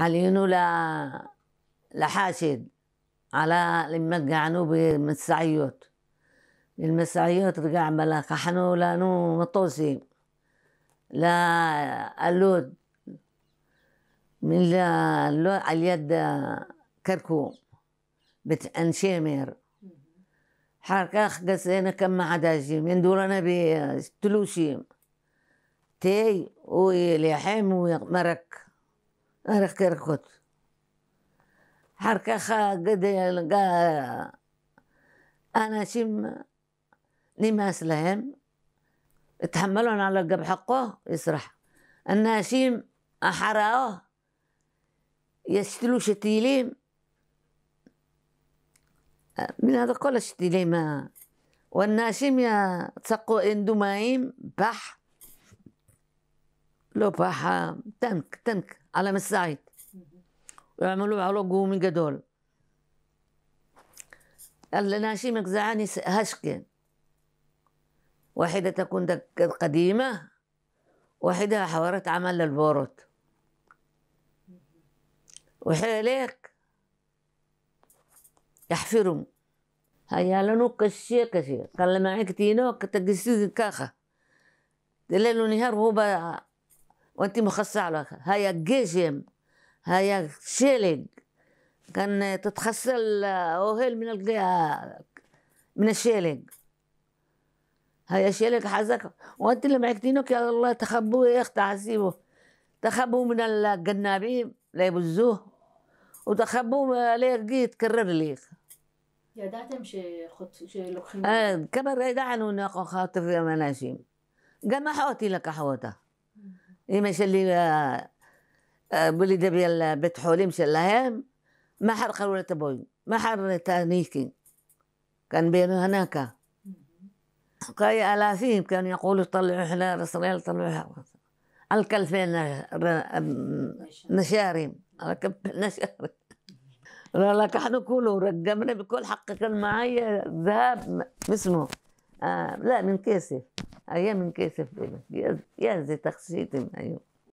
علينو ل لحاشد على لما قعنو بمسعيوت المسعيوت رجع بلا خحنو لانو مطوسي لا اللود من لا على يد كركو بت انشيمير حركة خدسينا كم عداشي من دورنا بتلوشي تي ويلحم ومرك ركركوت خا قد أنا أناشيم نماس لهم يتحملون على قب حقه يسرح الناشيم أحراه يشتلو شتيليم من هذا كل شتيليم والناشيم يا تسقو اندومايم بح لو بح تنك تنك على مساعد ويعملوا علاقة قومي جدول قال لنا شي مكزعاني هشكن واحدة تكون قديمة واحدة حوارات عمل للبورت وحيليك يحفرهم هيا لنو كشي كشي قال عيك كتينو كتجسيد كاخة دلالو نهار هو وانت مخصع لك هيا جزم هيا شلج كان تتخسل اوهل من الجهة من الشلج هيا شلج حزك وانت اللي معكتينك يا الله تخبوه يا اخت عسيبه تخبوه من الجنابين لا يبزوه وتخبوه لا يرجي تكرر ليك يا شي ידעתם اه كبر ידענו, נכון, חטופי המנשים. גם حوتي لك אותה. يمشي إيه اللي آه، آه، بولي دبي بيت حولي مشي لهم ما حر قالوا تبوي ما حر تانيكي كان بينه هناك قاي الافين كانوا يقولوا طلعوا احنا رسول طلعوا على الكلفين نشاري على كف نشاري لك احنا كله رقمنا بكل حق كان معايا ذهب اسمه آه لا من كيسي היה מין כסף באמת, יהיה על זה תכסיתם היום.